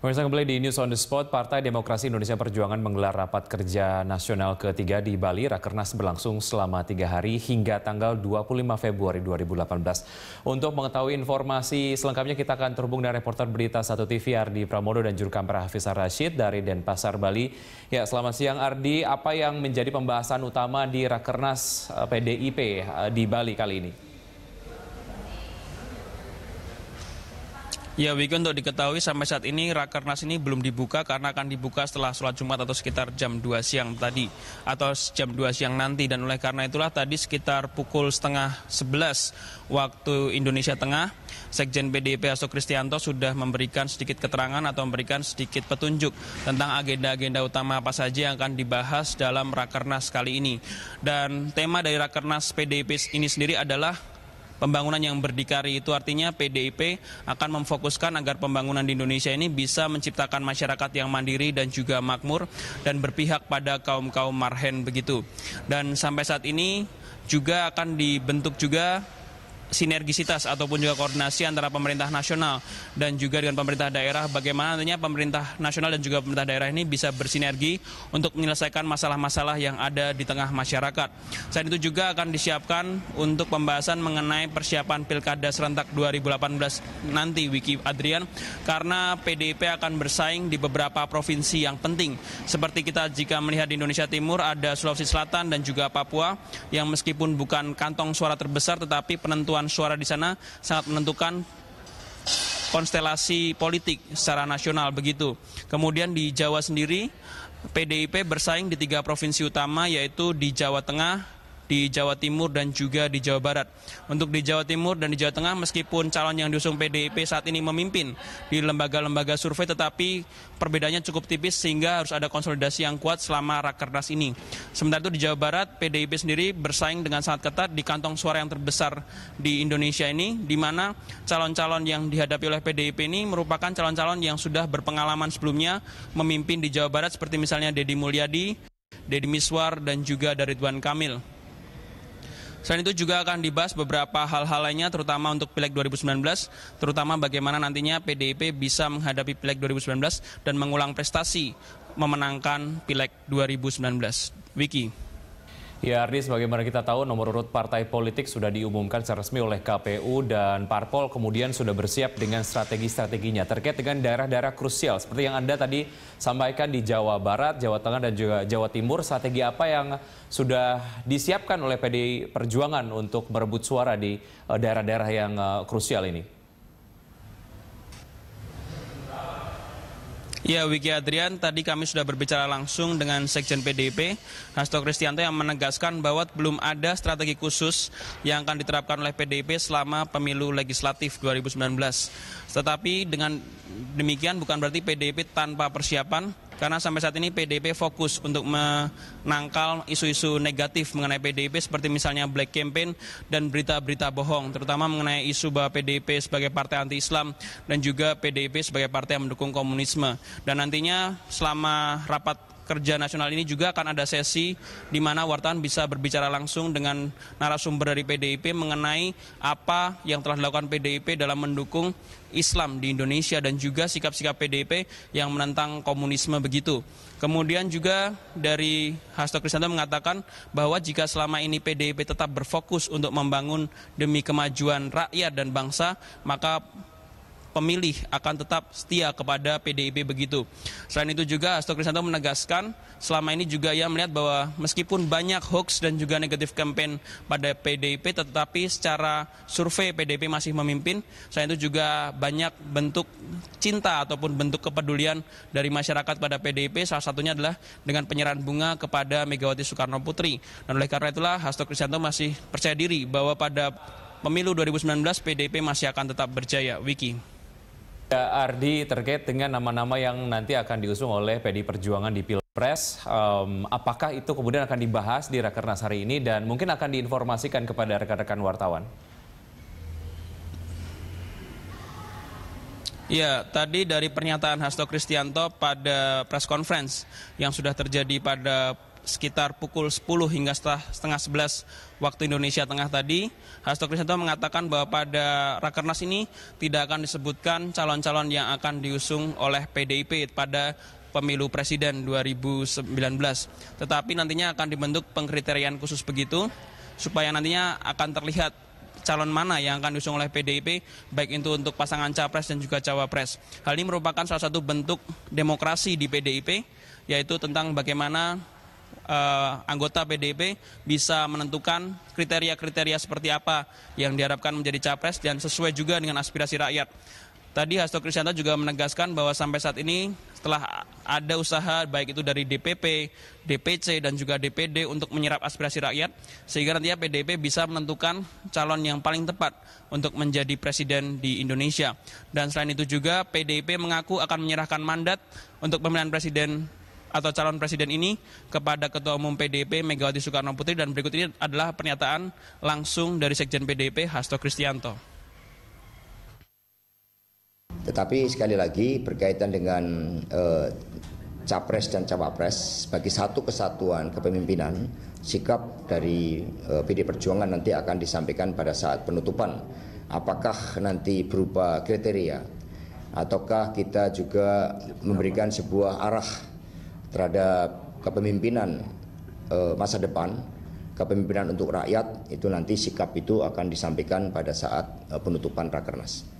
Pemirsa kembali di News on the Spot, Partai Demokrasi Indonesia Perjuangan menggelar rapat kerja nasional ketiga di Bali. Rakernas berlangsung selama tiga hari hingga tanggal 25 Februari 2018. Untuk mengetahui informasi selengkapnya kita akan terhubung dengan reporter berita Satu TV Ardi Pramodo dan juru kamera Hafiz Rashid dari Denpasar, Bali. Ya, selamat siang Ardi. Apa yang menjadi pembahasan utama di Rakernas PDIP eh, eh, di Bali kali ini? Ya, Wiki untuk diketahui sampai saat ini Rakernas ini belum dibuka karena akan dibuka setelah sholat Jumat atau sekitar jam 2 siang tadi atau jam 2 siang nanti dan oleh karena itulah tadi sekitar pukul setengah 11 waktu Indonesia Tengah Sekjen PDIP Hasto Kristianto sudah memberikan sedikit keterangan atau memberikan sedikit petunjuk tentang agenda-agenda utama apa saja yang akan dibahas dalam Rakernas kali ini. Dan tema dari Rakernas PDIP ini sendiri adalah Pembangunan yang berdikari itu artinya PDIP akan memfokuskan agar pembangunan di Indonesia ini bisa menciptakan masyarakat yang mandiri dan juga makmur dan berpihak pada kaum-kaum marhen begitu. Dan sampai saat ini juga akan dibentuk juga sinergisitas ataupun juga koordinasi antara pemerintah nasional dan juga dengan pemerintah daerah bagaimana nantinya pemerintah nasional dan juga pemerintah daerah ini bisa bersinergi untuk menyelesaikan masalah-masalah yang ada di tengah masyarakat. Selain itu juga akan disiapkan untuk pembahasan mengenai persiapan Pilkada serentak 2018 nanti Wiki Adrian karena PDIP akan bersaing di beberapa provinsi yang penting seperti kita jika melihat di Indonesia Timur ada Sulawesi Selatan dan juga Papua yang meskipun bukan kantong suara terbesar tetapi penentuan suara di sana sangat menentukan konstelasi politik secara nasional begitu. Kemudian di Jawa sendiri PDIP bersaing di tiga provinsi utama yaitu di Jawa Tengah, di Jawa Timur dan juga di Jawa Barat. Untuk di Jawa Timur dan di Jawa Tengah meskipun calon yang diusung PDIP saat ini memimpin di lembaga-lembaga survei tetapi perbedaannya cukup tipis sehingga harus ada konsolidasi yang kuat selama rakernas ini. Sementara itu di Jawa Barat PDIP sendiri bersaing dengan sangat ketat di kantong suara yang terbesar di Indonesia ini di mana calon-calon yang dihadapi oleh PDIP ini merupakan calon-calon yang sudah berpengalaman sebelumnya memimpin di Jawa Barat seperti misalnya Deddy Mulyadi, Deddy Miswar dan juga dari Kamil. Selain itu juga akan dibahas beberapa hal-hal lainnya terutama untuk Pileg 2019, terutama bagaimana nantinya PDIP bisa menghadapi Pileg 2019 dan mengulang prestasi memenangkan Pileg 2019. Wiki. Ya Ardi, sebagaimana kita tahu nomor urut partai politik sudah diumumkan secara resmi oleh KPU dan Parpol kemudian sudah bersiap dengan strategi-strateginya terkait dengan daerah-daerah krusial seperti yang Anda tadi sampaikan di Jawa Barat, Jawa Tengah dan juga Jawa Timur. Strategi apa yang sudah disiapkan oleh PD Perjuangan untuk merebut suara di eh, daerah-daerah yang eh, krusial ini? Ya, Wiki Adrian, tadi kami sudah berbicara langsung dengan Sekjen PDIP, Hasto Kristianto yang menegaskan bahwa belum ada strategi khusus yang akan diterapkan oleh PDIP selama pemilu legislatif 2019. Tetapi dengan demikian bukan berarti PDIP tanpa persiapan, karena sampai saat ini PDIP fokus untuk menangkal isu-isu negatif mengenai PDIP seperti misalnya black campaign dan berita-berita bohong, terutama mengenai isu bahwa PDIP sebagai partai anti-Islam dan juga PDIP sebagai partai yang mendukung komunisme. Dan nantinya selama rapat kerja nasional ini juga akan ada sesi di mana wartawan bisa berbicara langsung dengan narasumber dari PDIP mengenai apa yang telah dilakukan PDIP dalam mendukung Islam di Indonesia dan juga sikap-sikap PDIP yang menentang komunisme begitu. Kemudian juga dari Hasto Kristanto mengatakan bahwa jika selama ini PDIP tetap berfokus untuk membangun demi kemajuan rakyat dan bangsa, maka pemilih akan tetap setia kepada PDIP begitu. Selain itu juga Hasto Kristanto menegaskan selama ini juga ia melihat bahwa meskipun banyak hoax dan juga negatif kampanye pada PDIP tetapi secara survei PDIP masih memimpin. Selain itu juga banyak bentuk cinta ataupun bentuk kepedulian dari masyarakat pada PDIP salah satunya adalah dengan penyerahan bunga kepada Megawati Soekarno Putri. Dan oleh karena itulah Hasto Kristanto masih percaya diri bahwa pada pemilu 2019 PDIP masih akan tetap berjaya. Wiki. Ya, Ardi, terkait dengan nama-nama yang nanti akan diusung oleh PD Perjuangan di Pilpres, um, apakah itu kemudian akan dibahas di Rakernas hari ini dan mungkin akan diinformasikan kepada rekan-rekan wartawan? Ya, tadi dari pernyataan Hasto Kristianto pada press conference yang sudah terjadi pada sekitar pukul 10 hingga setengah 11 waktu Indonesia Tengah tadi, Hasto Krisanto mengatakan bahwa pada Rakernas ini tidak akan disebutkan calon-calon yang akan diusung oleh PDIP pada pemilu presiden 2019. Tetapi nantinya akan dibentuk pengkriterian khusus begitu supaya nantinya akan terlihat calon mana yang akan diusung oleh PDIP baik itu untuk pasangan capres dan juga cawapres. Hal ini merupakan salah satu bentuk demokrasi di PDIP yaitu tentang bagaimana uh, anggota PDIP bisa menentukan kriteria-kriteria seperti apa yang diharapkan menjadi capres dan sesuai juga dengan aspirasi rakyat. Tadi Hasto Kristianto juga menegaskan bahwa sampai saat ini setelah ada usaha baik itu dari DPP, DPC dan juga DPD untuk menyerap aspirasi rakyat sehingga nantinya PDIP bisa menentukan calon yang paling tepat untuk menjadi presiden di Indonesia. Dan selain itu juga PDIP mengaku akan menyerahkan mandat untuk pemilihan presiden atau calon presiden ini kepada Ketua Umum PDP Megawati Soekarno Putri dan berikut ini adalah pernyataan langsung dari Sekjen PDP Hasto Kristianto. Tetapi sekali lagi berkaitan dengan eh, capres dan cawapres bagi satu kesatuan kepemimpinan, sikap dari eh, PD Perjuangan nanti akan disampaikan pada saat penutupan. Apakah nanti berupa kriteria ataukah kita juga memberikan sebuah arah terhadap kepemimpinan eh, masa depan, kepemimpinan untuk rakyat itu nanti sikap itu akan disampaikan pada saat eh, penutupan Rakernas.